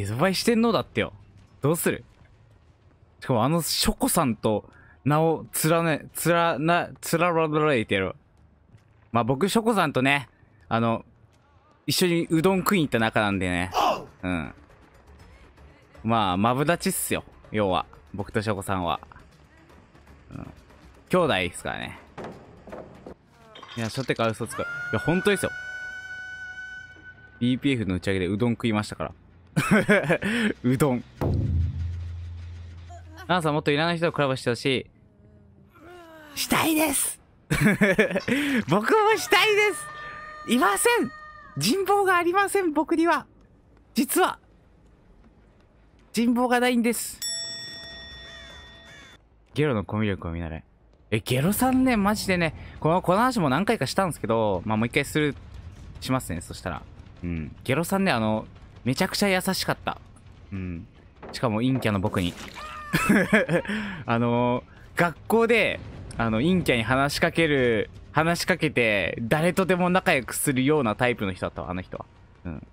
デザバイしてんのだってよ。どうするしかもあの、ショコさんと名を連ね、連な、連られてやまあ僕、ショコさんとね、あの、一緒にうどん食いに行った仲なんでね。うん。まあ、マブダチっすよ。要は。僕とショコさんは。うん。兄弟ですからね。いや、初手から嘘つく。いや、本当ですよ。BPF の打ち上げでうどん食いましたから。うどんナンさんもっといらない人とコラボしてほしいしたいです 僕もしたいですいません人望がありません僕には実は人望がないんですゲロのコミュ力を見習ええゲロさんねマジでねこのこの話も何回かしたんですけどまあもう一回するしますねそしたらうんゲロさんねあのめちゃくちゃ優しかった。うん。しかも陰キャの僕に。あのー、学校で、あの、陰キャに話しかける、話しかけて、誰とでも仲良くするようなタイプの人だったわ、あの人は。うん。